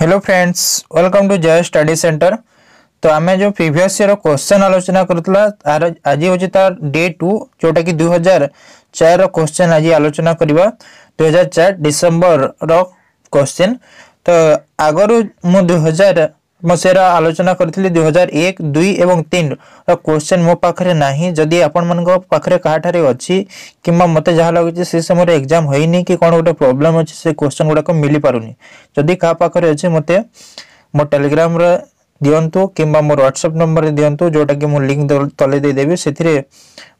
hello friends welcome to Jai Study Centre तो आम जो प्रिभस इयर क्वेश्चन आलोचना करूला आज हूँ तार डे टू जोटा कि दुई हजार चार क्वेश्चन आज आलोचना करवा दुई हजार चार डिसेम्बर क्वेश्चन तो आगर मुझ दुई हजार ମୁଁ ସେରା ଆଲୋଚନା କରିଥିଲି ଦୁଇ ହଜାର ଏକ ଦୁଇ ଏବଂ ତିନିର କ୍ୱେଶ୍ଚନ୍ ମୋ ପାଖରେ ନାହିଁ ଯଦି ଆପଣମାନଙ୍କ ପାଖରେ କାହାଠାରେ ଅଛି କିମ୍ବା ମୋତେ ଯାହା ଲାଗୁଛି ସେ ସମୟରେ ଏକ୍ଜାମ୍ ହୋଇନି କି କ'ଣ ଗୋଟେ ପ୍ରୋବ୍ଲେମ୍ ଅଛି ସେ କ୍ୱେଶ୍ଚନ୍ ଗୁଡ଼ାକ ମିଳିପାରୁନି ଯଦି କାହା ପାଖରେ ଅଛି ମୋତେ ମୋ ଟେଲିଗ୍ରାମ୍ରେ ଦିଅନ୍ତୁ କିମ୍ବା ମୋର ହ୍ୱାଟ୍ସଆପ୍ ନମ୍ବରରେ ଦିଅନ୍ତୁ ଯେଉଁଟାକି ମୁଁ ଲିଙ୍କ୍ ତଳେ ଦେଇଦେବି ସେଥିରେ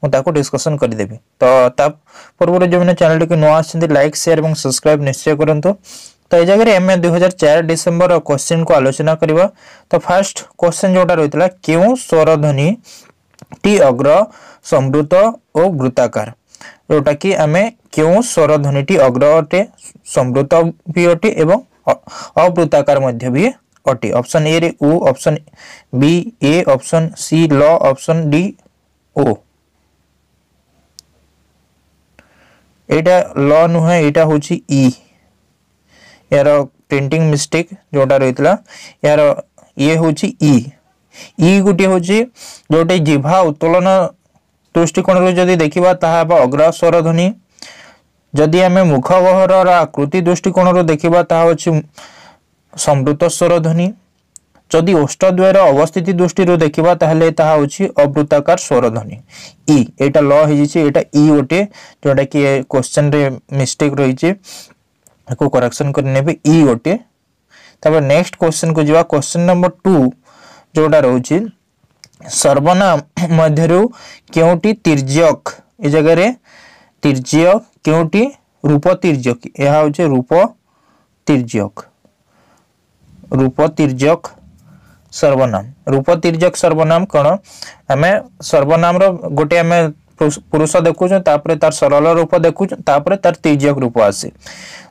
ମୁଁ ତାକୁ ଡିସ୍କସନ୍ କରିଦେବି ତ ତା ପୂର୍ବରୁ ଯେଉଁମାନେ ଚ୍ୟାନେଲ୍ଟିକୁ ନୂଆ ଆସିଛନ୍ତି ଲାଇକ୍ ସେୟାର୍ ଏବଂ ସବସ୍କ୍ରାଇବ୍ ନିଶ୍ଚୟ କରନ୍ତୁ তো এই জায়গায় এম এ দুই হাজার চার ডিসেম্বর কোশ্চিন কু আলোচনা করা তো ফার্স্ট কোশ্চিন যেটা রয়েছে কেউ স্বরধ্বনি টি অগ্র সমৃত ও বৃত্তাকার ଯେଉଁଟା କି ଆମେ କେଉଁ ସ୍ୱର ଧ୍ୱନିଟି ଅଗ୍ର ଅଟେ ସମୃତ ବି ଅଟେ ଏବଂ ଅବୃତ୍ତାକାର ମଧ୍ୟ ବି ଅଟେ ଅପସନ୍ ଏରେ ଓ option B A option C ଲ ଅପସନ୍ ଡି ଓ ଏଇଟା ଲ ନୁହେଁ ଏଇଟା ହେଉଛି ଇ ଏହାର ପ୍ରିଣ୍ଟିଂ ମିଷ୍ଟେକ୍ ଯେଉଁଟା ରହିଥିଲା ଏହାର ଇଏ ହେଉଛି ଇ ଇ ଗୋଟିଏ ହେଉଛି ଯେଉଁଟି ଜିଭା ଉତ୍ତୋଳନ ଦୃଷ୍ଟିକୋଣରୁ ଯଦି ଦେଖିବା ତାହା ହେବ ଅଗ୍ରସ୍ୱର ଧ୍ୱନି ଯଦି ଆମେ ମୁଖ ଗହରର ଆକୃତି ଦୃଷ୍ଟିକୋଣରୁ ଦେଖିବା ତାହା ହେଉଛି ସମୃତ ସ୍ୱର ଧ୍ୱନି ଯଦି ଓଷ୍ଠଦ୍ୱୟର ଅବସ୍ଥିତି ଦୃଷ୍ଟିରୁ ଦେଖିବା ତାହେଲେ ତାହା ହେଉଛି ଅବୃତ୍ତାକାର ସ୍ୱରଧ୍ୱନି ଇ ଏଇଟା ଲ ହେଇଯାଇଛି ଏଇଟା ଇ ଗୋଟେ ଯେଉଁଟାକି କ୍ୱେଶ୍ଚନରେ ମିଷ୍ଟେକ୍ ରହିଛି ତାକୁ କରେକ୍ସନ୍ କରି ନେବେ ଇ ଗୋଟିଏ ତାପରେ ନେକ୍ସଟ କ୍ୱେଶ୍ଚିନ୍କୁ ଯିବା କ୍ୱେଶ୍ଚିନ୍ ନମ୍ବର ଟୁ ଯେଉଁଟା ରହୁଛି ସର୍ବନାମ ମଧ୍ୟରୁ କେଉଁଟି ତିର୍ଯ୍ୟକ ଏ ଜାଗାରେ ତିର୍ଯ୍ୟ କେଉଁଟି ରୂପ ତିର୍ଯ୍ୟକ ଏହା ହେଉଛି ରୂପ ତିର୍ଯ୍ୟକ রূপ তির্যক সর্বনাম রূপ তির্যক সর্বনাম কোণ আমি সর্বনামর গোটে আমি পুরুষ দেখুছ তাপরে তার সরল রূপ দেখুছ তাপরে তার তির্যক রূপ আসে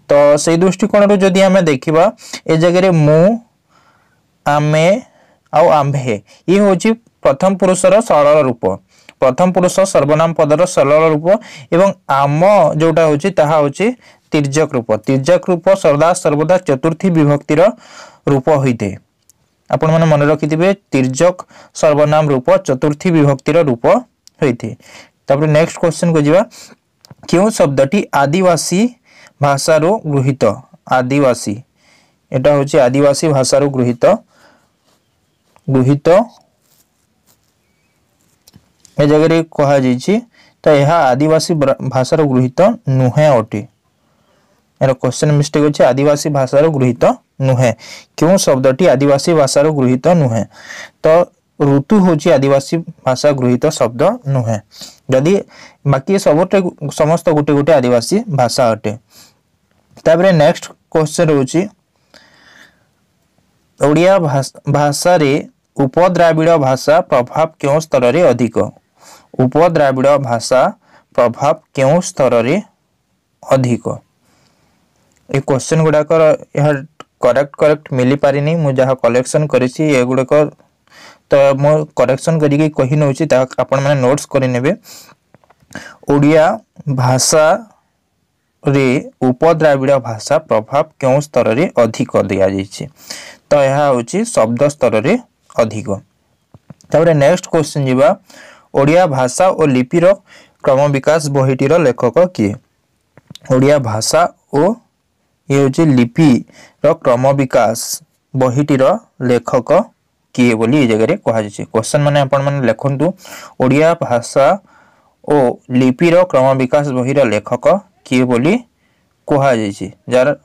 ତ ସେଇ ଦୃଷ୍ଟିକୋଣରୁ ଯଦି ଆମେ ଦେଖିବା ଏ ଜାଗାରେ ମୁଁ ଆମେ ଆଉ ଆମ୍ଭେ ଇଏ ହେଉଛି ପ୍ରଥମ ପୁରୁଷର ସରଳ ରୂପ ପ୍ରଥମ ପୁରୁଷ ସର୍ବନାମ ପଦର ସରଳ ରୂପ ଏବଂ ଆମ ଯେଉଁଟା ହେଉଛି ତାହା ହେଉଛି ତିର୍ଯ୍ୟକ ରୂପ ତିର୍ଯ୍ୟକ ରୂପ ସଦା ସର୍ବଦା ଚତୁର୍ଥୀ ବିଭକ୍ତିର ରୂପ ହୋଇଥାଏ ଆପଣମାନେ ମନେ ରଖିଥିବେ ତିର୍ଯ୍ୟକ ସର୍ବନାମ ରୂପ ଚତୁର୍ଥୀ ବିଭକ୍ତିର ରୂପ ହୋଇଥାଏ ତାପରେ ନେକ୍ସଟ କ୍ୱେଶ୍ଚନକୁ ଯିବା କେଉଁ ଶବ୍ଦଟି ଆଦିବାସୀ ভাষাৰু গৃহীত আদিবাসী এটা হ'ল আদিবাসী ভাষাৰু গৃহীত গৃহীত এই জেগাৰে কোৱা যাই আদিবাসী ভাষাৰ গৃহীত নুহে অতি এটা কোৱেশ্যন মিষ্টেক অঁ আদিবাসী ভাষাৰ গৃহীত নুহে কেও শব্দটি আদিবাসী ভাষাৰ গৃহীত নুহে তো ঋতু হ'ল আদিবাসী ভাষা গৃহীত শব্দ নুহে যদি বাকী সবতে সমস্ত গোটেই গোটেই আদিবাসী ভাষা অটে ତାପରେ ନେକ୍ସଟ କ୍ୱେଶ୍ଚନ୍ ରହୁଛି ଓଡ଼ିଆ ଭାଷାରେ ଉପଦ୍ରାବିଡ଼ ଭାଷା ପ୍ରଭାବ କେଉଁ ସ୍ତରରେ ଅଧିକ ଉପଦ୍ରାବିଡ଼ ଭାଷା ପ୍ରଭାବ କେଉଁ ସ୍ତରରେ ଅଧିକ ଏ କ୍ୱେଶ୍ଚନ୍ ଗୁଡ଼ାକର ଏହା କରେକ୍ଟ କରେକ୍ଟ ମିଳିପାରିନି ମୁଁ ଯାହା କଲେକ୍ସନ୍ କରିଛି ଏଗୁଡ଼ାକ ତ ମୁଁ କରେକ୍ସନ୍ କରିକି କହି ନେଉଛି ତାହା ଆପଣମାନେ ନୋଟ୍ସ କରିନେବେ ଓଡ଼ିଆ ଭାଷା रे उपद्राविड़ भाषा प्रभाव क्यों स्तर में अधिक दि जाए तो यह हूँ शब्द स्तर में अधिक नेक्स्ट क्वेश्चन जीवा ओडिया भाषा और लिपिर क्रम विकास बहीटर लेखक किए ओडिया भाषा और ये हूँ लिपि क्रम विकास बहीटर लेखक किए बोली जगह कहुचे क्वेश्चन मैंने आप लिखुद ओडिया भाषा और लिपिर क्रम विकास बहीर लेखक किए बोली कहुच जार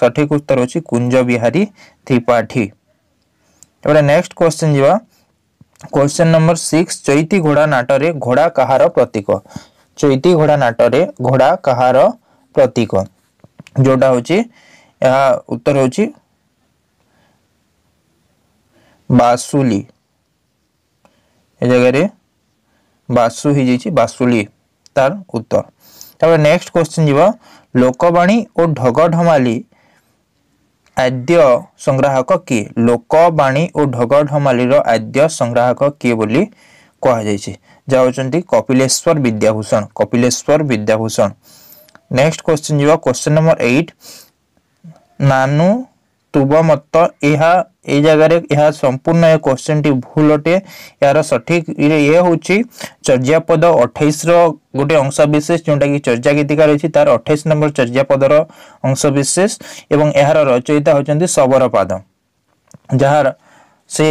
सठिक उत्तर हूँ कुंज विहारी त्रिपाठी नेक्स्ट क्वेश्चन जी question number six Chaiti Ghoda नाटर घोड़ा कहार प्रतीक चैती घोड़ा नाटर घोड़ा कहार प्रतीक जोटा हूँ यह उत्तर हूँ बासुली जगह बासु ही बासुली तार उत्तर ତାପରେ ନେକ୍ସଟ କ୍ୱେଶ୍ଚିନ୍ ଯିବ ଲୋକବାଣୀ ଓ ଢଗଢମାଲି ଆଦ୍ୟ ସଂଗ୍ରାହକ କିଏ ଲୋକବାଣୀ ଓ ଢଗଢମାଲିର ଆଦ୍ୟ ସଂଗ୍ରାହକ କିଏ ବୋଲି କୁହାଯାଇଛି ଯାହା ହେଉଛନ୍ତି କପିଲେଶ୍ୱର ବିଦ୍ୟାଭୂଷଣ କପିଲେଶ୍ୱର ବିଦ୍ୟାଭୂଷଣ ନେକ୍ସଟ କ୍ୱେଶ୍ଚିନ୍ ଯିବ କ୍ୱେଶ୍ଚିନ୍ ନମ୍ବର ଏଇଟ୍ ନାନୁ ତୁବ ମତ ଏହା ଏ ଜାଗାରେ ଏହା ସମ୍ପୂର୍ଣ୍ଣ ଏ କ୍ୱେଶ୍ଚିନ୍ଟି ଭୁଲ ଅଟେ ଏହାର ସଠିକ୍ ଇଏ ହେଉଛି ଚର୍ଯ୍ୟାପଦ ଅଠେଇଶର ଗୋଟେ ଅଂଶବିଶେଷ ଯେଉଁଟାକି ଚର୍ଯ୍ୟା ଗୀତିକା ରହିଛି ତାର ଅଠେଇଶ ନମ୍ବର ଚର୍ଯ୍ୟାପଦର ଅଂଶବିଶେଷ ଏବଂ ଏହାର ରଚୟିତା ହେଉଛନ୍ତି ଶବରପାଦ ଯାହାର ସେ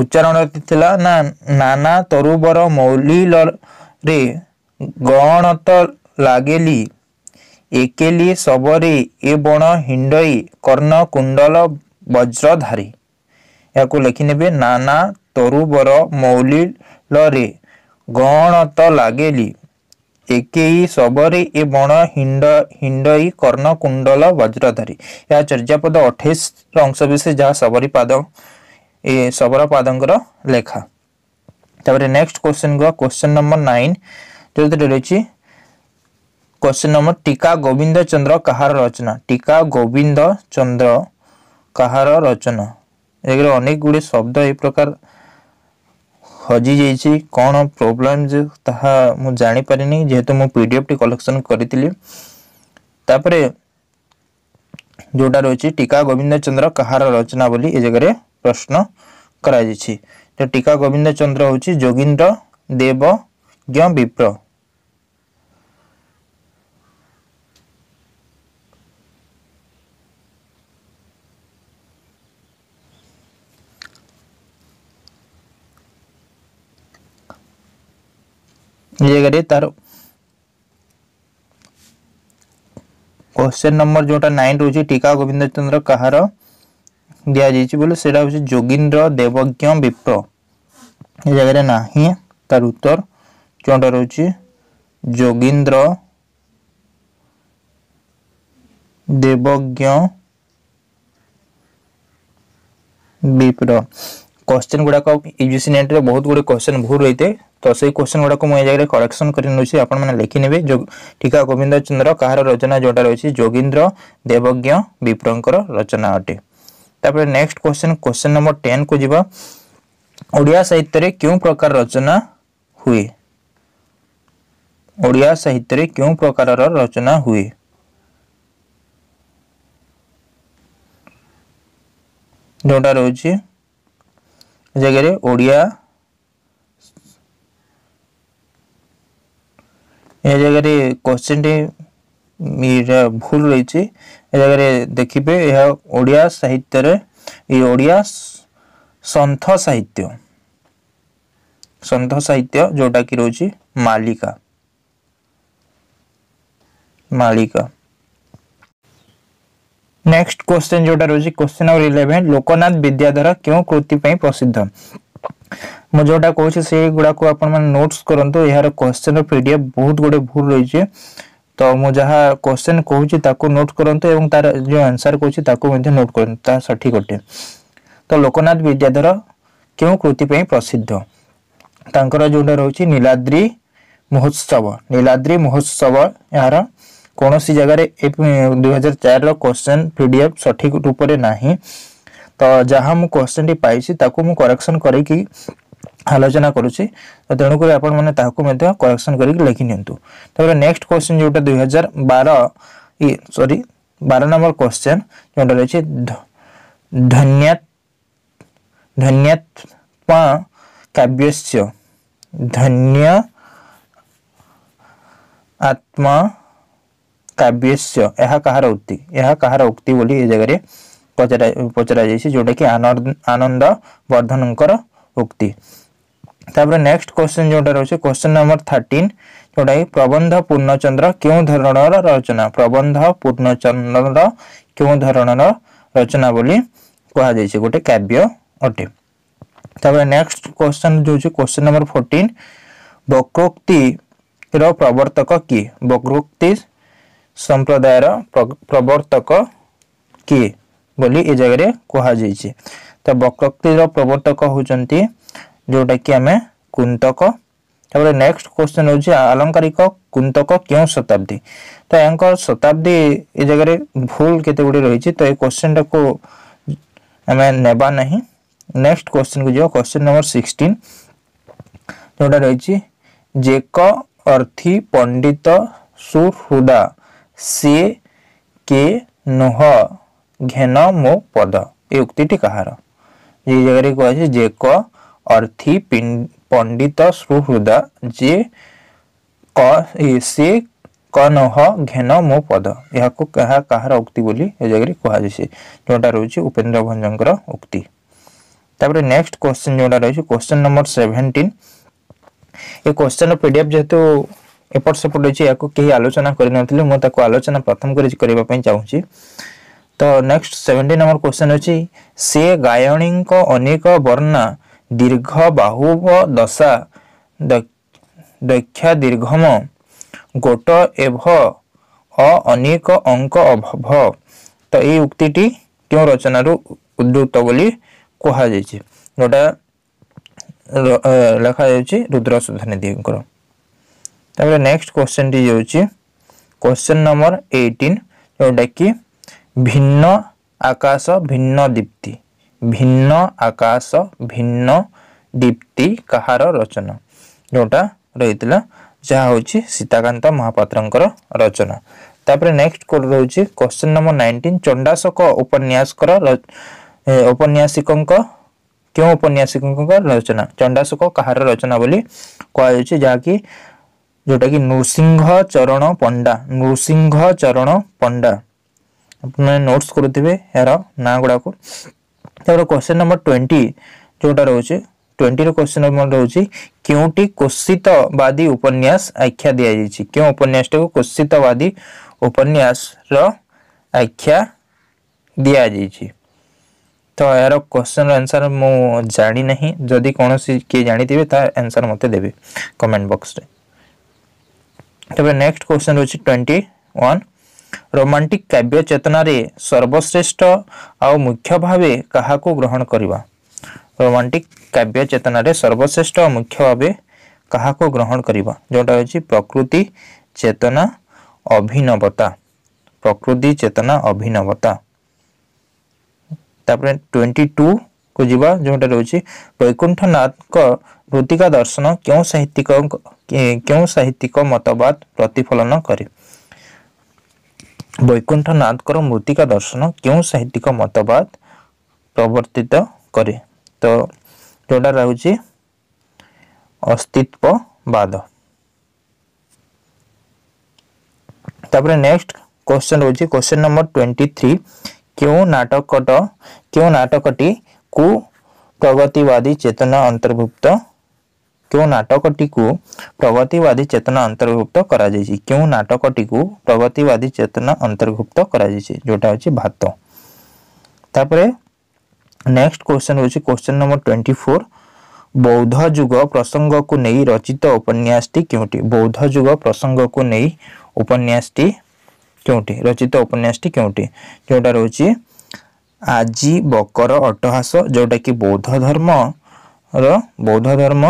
ଉଚ୍ଚାରଣ ଥିଲା ନା ନାନା ତରୁବର ମୌଲିଲରେ ଗଣତ ଲାଗେଲି একেলি শবরে এ বণ হিণ্ডই কর্ণ কুণ্ডল বজ্রধারী ଏହାକୁ ଲେଖିନେବେ ନାନା ତରୁବର ମୌଲିଲରେ ଗଣତ ଲାଗେଲି ଏକେଇ ଶବରେ ଏ ବଣ ହିଣ୍ଡ ହିଣ୍ଡଇ କର୍ଣ୍ଣ କୁଣ୍ଡଲ ବଜ୍ରଧାରୀ ଏହା ଚର୍ଯ୍ୟାପଦ ଅଠେଇଶର ଅଂଶ ବିଶେଷ ଯାହା ଶବରୀ ପାଦ ଏ ଶବର ପାଦଙ୍କର ଲେଖା ତାପରେ ନେକ୍ସଟ କୋଶ୍ଚିନ୍ ଗା କୋଶ୍ଚିନ୍ ନମ୍ବର ନାଇନ୍ ଯେଉଁଥିରେ ରହିଛି কোশ্চেন নম্বর টিকা গোবিন্দ চন্দ্র কাহার রচনা টিকা গোবিন্দ চন্দ্র কাহার রচনা এগুলো অনেকগুলি শব্দ এই প্রকার হজি যাইছি কোণ প্রোবলেম যে তাহা মু জানি পারিনি যেহেতু মু পিডিএফটি কলেকশন করিଥିଲି তারপরে যেটা রয়েছে টিকা গোবিন্দ চন্দ্র কাহার রচনা বলি এ জায়গায় প্রশ্ন করা যাইছি তো টিকা গোবিন্দ চন্দ্র হচ্ছে যোগীন্দ্র দেবজ্ঞ বিপ্র ඒකට තරු क्वेश्चन नंबर जो नाइन रोचे टीका गोविंद चंद्र कह दि बोले से जोगींद्र देवज्ञ विप्र जगह ना तार उत्तर कौटा रोचे जोगींद्र देवज्ञ विप्र क्वेश्चन गुड़ाक यूजीसी रे बहुत गुड़े क्वेश्चन भूल रही थे तो से क्वेश्चन गुड़ाक मुझे जगह करेक्शन कर जो टीका गोविंद चंद्र कहार रचना जोटा रही जोगींद्र देवज्ञ विप्रंकर रचना अटे तापर next question question number ten को जी ओडिया साहित्य क्यों प्रकार रचना हुए ओडिया साहित्य क्यों प्रकार रचना हुए जोटा रही জায়গায় ওড়িয়া ଏ ଜାଗାରେ କୋଶ୍ଚିନ୍ଟି ଭୁଲ ରହିଛି ଏ ଜାଗାରେ ଦେଖିବେ ଏହା ଓଡ଼ିଆ ସାହିତ୍ୟରେ ଏ ଓଡ଼ିଆ ସନ୍ଥ ସାହିତ୍ୟ ସନ୍ଥ ସାହିତ୍ୟ ଯେଉଁଟାକି ରହୁଛି ମାଳିକା ମାଳିକା ନେକ୍ସଟ କ୍ୱେଶ୍ଚେନ୍ ଯୋଉଟା ରହୁଛି question number eleven Loknath Vidyadhar କେଉଁ କୃତି ପାଇଁ ପ୍ରସିଦ୍ଧ ମୁଁ ଯୋଉଟା କହୁଛି ସେଗୁଡ଼ାକୁ ଆପଣମାନେ ନୋଟ୍ସ କରନ୍ତୁ ଏହାର କ୍ୱେଶ୍ଚେନ୍ର ପି ଡି ଏଫ୍ ବହୁତ ଗୁଡ଼ିଏ ଭୁଲ ରହିଛି ତ ମୁଁ ଯାହା କ୍ୱେଶ୍ଚେନ୍ କହୁଛି ତାକୁ ନୋଟ୍ କରନ୍ତୁ ଏବଂ ତାର ଯେଉଁ ଆନ୍ସର୍ କହୁଛି ତାକୁ ମଧ୍ୟ ନୋଟ୍ କରନ୍ତୁ ତାହା ସଠିକ୍ ଅଟେ ତ ଲୋକନାଥ ବିଦ୍ୟାଧର କେଉଁ କୃତି ପାଇଁ ପ୍ରସିଦ୍ଧ ତାଙ୍କର ଯୋଉଟା ରହୁଛି ନୀଳାଦ୍ରି ମହୋତ୍ସବ ନୀଳାଦ୍ରି ମହୋତ୍ସବ ଏହାର କୌଣସି ଜାଗାରେ ଦୁଇହଜାର ଚାରିର କ୍ୱେଶ୍ଚନ୍ ପି ଡି ଏଫ୍ ସଠିକ୍ ରୂପରେ ନାହିଁ ତ ଯାହା ମୁଁ କ୍ୱେଶ୍ଚନ୍ଟି ପାଇଛି ତାକୁ ମୁଁ କରେକ୍ସନ୍ କରିକି ଆଲୋଚନା କରୁଛି ତ ତେଣୁକରି ଆପଣମାନେ ତାହାକୁ ମଧ୍ୟ କରେକ୍ସନ୍ କରିକି ଲେଖି ନିଅନ୍ତୁ ତାପରେ ନେକ୍ସଟ କ୍ୱେଶ୍ଚନ୍ ଯେଉଁଟା ଦୁଇହଜାର ବାର ସରି ବାର ନମ୍ବର କ୍ୱେଶ୍ଚନ୍ ଯେଉଁଟା ରହିଛି ଧନ୍ୟାତ ଧନ୍ୟାତ୍ମା କାବ୍ୟସ୍ୟ ଧନ୍ୟ ଆତ୍ମା କାବ୍ୟସ୍ୟ ଏହା କାହାର ଉକ୍ତି ଏହା କାହାର ଉକ୍ତି ବୋଲି ଏ ଜାଗାରେ ପଚରା ପଚରାଯାଇଛି ଯେଉଁଟାକି ଆନନ୍ଦ ବର୍ଦ୍ଧନଙ୍କର ଉକ୍ତି ତାପରେ ନେକ୍ସଟ କ୍ୱେଶ୍ଚନ୍ ଯେଉଁଟା ରହୁଛି କ୍ୱେଶ୍ଚନ୍ ନମ୍ବର ଥାର୍ଟିନ୍ ଯେଉଁଟାକି ପ୍ରବନ୍ଧ ପୂର୍ଣ୍ଣଚନ୍ଦ୍ର କେଉଁ ଧରଣର ରଚନା ପ୍ରବନ୍ଧ ପୂର୍ଣ୍ଣଚନ୍ଦ୍ରର କେଉଁ ଧରଣର ରଚନା ବୋଲି କୁହାଯାଇଛି ଗୋଟେ କାବ୍ୟ ଅଟେ ତାପରେ ନେକ୍ସଟ କ୍ୱେଶ୍ଚନ୍ ହେଉଛି କ୍ୱେଶ୍ଚନ୍ ନମ୍ବର ଫୋର୍ଟିନ୍ ବକ୍ରୋକ୍ତିର ପ୍ରବର୍ତ୍ତକ କିଏ ବକ୍ରୋକ୍ତି संप्रदायर प्रवर्तक किए बोली जगह कह तो वक्रतिर प्रवर्तक हूँ जोटा कि आम कुक नेक्स्ट क्वेश्चन हूँ आलंकारिक कुक क्यों शताब्दी तो यहाँ शताब्दी ए जगह भूल के रही तो ये क्वेश्चन टाक आम नवा ना नेक्स्ट क्वेश्चन को जो क्वेश्चन नंबर सिक्सटीन जोटा रही जेक अर्थी पंडित सुहृदा सी के नुह घेन मो पद ये उक्ति कहार ये जगह कहे अर्थी पंडित सुहृद जे क से घेन मो पद यह कह उक्ति जगह कहुसी जोटा रही उपेन्द्र भंजर उक्ति नेक्स्ट क्वेश्चन जोटा रही क्वेश्चन नंबर सेवेन्टीन ये क्वेश्चन पीडीएफ जेहतु ଏପଟ ସେପଟ ରହିଛି ଏହାକୁ କେହି ଆଲୋଚନା କରିନଥିଲେ ମୁଁ ତାକୁ ଆଲୋଚନା ପ୍ରଥମ କରି କରିବା ପାଇଁ ଚାହୁଁଛି ତ ନେକ୍ସଟ ସେଭେଣ୍ଟିନ୍ ନମ୍ବର କ୍ୱେଶ୍ଚନ୍ ଅଛି ସେ ଗାୟଣୀଙ୍କ ଅନେକ ବର୍ଣ୍ଣା ଦୀର୍ଘ ବାହୁବ ଦଶା ଦକ୍ଷା ଦୀର୍ଘମ ଗୋଟ ଏଭ ଅ ଅନେକ ଅଙ୍କ ଅଭବ ତ ଏଇ ଉକ୍ତିଟି କେଉଁ ରଚନାରୁ ଉଦ୍ଧୃତ ବୋଲି କୁହାଯାଇଛି ଯେଉଁଟା ଲେଖାଯାଉଛି ରୁଦ୍ର ସୁଧାନିଧିଙ୍କର ତାପରେ ନେକ୍ସଟ କ୍ୱେଶ୍ଚନଟି ହେଉଛି କ୍ୱେଶ୍ଚନ୍ ନମ୍ବର ଏଇଟିନ୍ ଯେଉଁଟାକି ଭିନ୍ନ ଆକାଶ ଭିନ୍ନ ଦୀପ୍ତି ଭିନ୍ନ ଆକାଶ ଭିନ୍ନ ଦୀପ୍ତି କାହାର ରଚନା ଯେଉଁଟା ରହିଥିଲା ଯାହା ହେଉଛି ସୀତାକାନ୍ତ ମହାପାତ୍ରଙ୍କର ରଚନା ତାପରେ ନେକ୍ସଟ କୋଡ଼ ରହୁଛି କ୍ୱେଶ୍ଚନ୍ ନମ୍ବର ନାଇନଟିନ୍ ଚଣ୍ଡାଶୋକ ଉପନ୍ୟାସଙ୍କର ଔପନ୍ୟାସିକଙ୍କ କେଉଁ ଔପନ୍ୟାସିକଙ୍କ ରଚନା ଚଣ୍ଡାଶୋକ କାହାର ରଚନା ବୋଲି କୁହାଯାଉଛି ଯାହାକି जोटा कि नृसिंह चरण पंडा नृसिंह चरण पंडा नोट्स करेंगे यार ना गुड़ाक क्वेश्चन नंबर ट्वेंटी जोटा रोच ट्वेंटी क्वेश्चन नंबर रोज क्योंटी कोशितवादी उपन्यास आख्या दि जाइए क्यों उपन्यास कोषित बादी उपन्यास आख्या दि जाइए तो यार क्वेश्चन आंसर मुझे जानी ना जदि कौन किए जानी थे आंसर मत दे कमेंट बक्स में ତେବେ ନେକ୍ସଟ କ୍ୱେଶ୍ଚନ୍ ରହୁଛି ଟ୍ୱେଣ୍ଟି ୱାନ୍ ରୋମାଣ୍ଟିକ୍ କାବ୍ୟ ଚେତନାରେ ସର୍ବଶ୍ରେଷ୍ଠ ଆଉ ମୁଖ୍ୟ ଭାବେ କାହାକୁ ଗ୍ରହଣ କରିବା ରୋମାଣ୍ଟିକ୍ କାବ୍ୟ ଚେତନାରେ ସର୍ବଶ୍ରେଷ୍ଠ ଆଉ ମୁଖ୍ୟ ଭାବେ କାହାକୁ ଗ୍ରହଣ କରିବା ଯେଉଁଟା ହେଉଛି ପ୍ରକୃତି ଚେତନା ଅଭିନବତା ପ୍ରକୃତି ଚେତନା ଅଭିନବତା ତାପରେ ଟ୍ୱେଣ୍ଟି ଟୁ କୁ ଯିବା ଯେଉଁଟା ରହୁଛି ବୈକୁଣ୍ଠନାଥଙ୍କ ମୃତ୍ତିକା ଦର୍ଶନ କେଉଁ ସାହିତ୍ୟିକ କେଉଁ ସାହିତ୍ୟିକ ମତବାଦ ପ୍ରତିଫଳନ କରେ ବୈକୁଣ୍ଠନାଥଙ୍କର ମୃତ୍ତିକା ଦର୍ଶନ କେଉଁ ସାହିତ୍ୟିକ ମତବାଦ ପ୍ରବର୍ତ୍ତିତ କରେ ତ ଯେଉଁଟା ରହୁଛି ଅସ୍ତିତ୍ୱବାଦ ତାପରେ ନେକ୍ସଟ କ୍ୱେଶ୍ଚନ୍ ରହୁଛି କ୍ୱେଶ୍ଚନ୍ ନମ୍ବର ଟ୍ୱେଣ୍ଟି ଥ୍ରୀ କେଉଁ ନାଟକଟ କେଉଁ ନାଟକଟି को प्रगतिवादी चेतना अंतर्भुक्त क्यों नाटकटी को प्रगतिवादी चेतना अंतर्भुक्त करा क्यों नाटकटी को प्रगतिवादी चेतना अंतर्भुक्त करा हूँ भात तापर नेक्स्ट क्वेश्चन हूँ क्वेश्चन नंबर ट्वेंटी फोर बौद्ध जुग प्रसंग को नहीं रचित उपन्यासटी क्योंटी बौद्ध जुग प्रसंग को नहीं उपन्यासटी क्योंटी रचित उपन्यासटी क्योंटी जोटा रोचे ଆଜି ବକର ଅଟ୍ଟହାସ ଯେଉଁଟାକି ବୌଦ୍ଧ ଧର୍ମର ବୌଦ୍ଧ ଧର୍ମ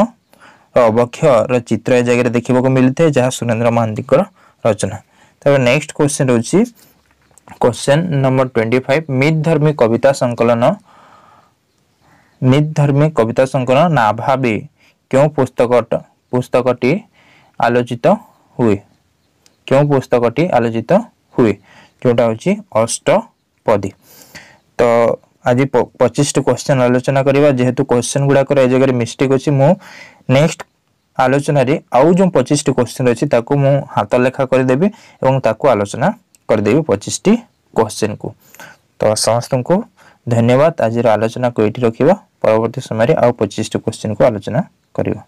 ଅବକ୍ଷର ଚିତ୍ର ଏ ଜାଗାରେ ଦେଖିବାକୁ ମିଳିଥାଏ ଯାହା ସୁରେନ୍ଦ୍ର ମହାନ୍ତିଙ୍କର ରଚନା ତାପରେ ନେକ୍ସଟ କ୍ୱେଶ୍ଚିନ୍ ରହୁଛି କ୍ୱେଶ୍ଚିନ୍ ନମ୍ବର ଟ୍ୱେଣ୍ଟି ଫାଇଭ୍ ମିତଧର୍ମୀ କବିତା ସଂକଳନ ମିତଧର୍ମୀ କବିତା ସଂକଳନ ନାଭାବେ କେଉଁ ପୁସ୍ତକ ପୁସ୍ତକଟି ଆଲୋଚିତ ହୁଏ କେଉଁ ପୁସ୍ତକଟି ଆଲୋଚିତ ହୁଏ ଯେଉଁଟା ହେଉଛି ଅଷ୍ଟପଦୀ ତ ଆଜି ପଚିଶଟି କ୍ୱେଶ୍ଚନ୍ ଆଲୋଚନା କରିବା ଯେହେତୁ କ୍ୱେଶ୍ଚନ୍ ଗୁଡ଼ାକର ଏ ଜାଗାରେ ମିଷ୍ଟେକ୍ ଅଛି ମୁଁ ନେକ୍ସଟ ଆଲୋଚନାରେ ଆଉ ଯେଉଁ ପଚିଶଟି କ୍ୱେଶ୍ଚନ୍ ଅଛି ତାକୁ ମୁଁ ହାତ ଲେଖା କରିଦେବି ଏବଂ ତାକୁ ଆଲୋଚନା କରିଦେବି ପଚିଶଟି କ୍ୱେଶ୍ଚିନ୍କୁ ତ ସମସ୍ତଙ୍କୁ ଧନ୍ୟବାଦ ଆଜିର ଆଲୋଚନାକୁ ଏଇଠି ରଖିବା ପରବର୍ତ୍ତୀ ସମୟରେ ଆଉ ପଚିଶଟି କ୍ୱେଶ୍ଚିନ୍କୁ ଆଲୋଚନା କରିବା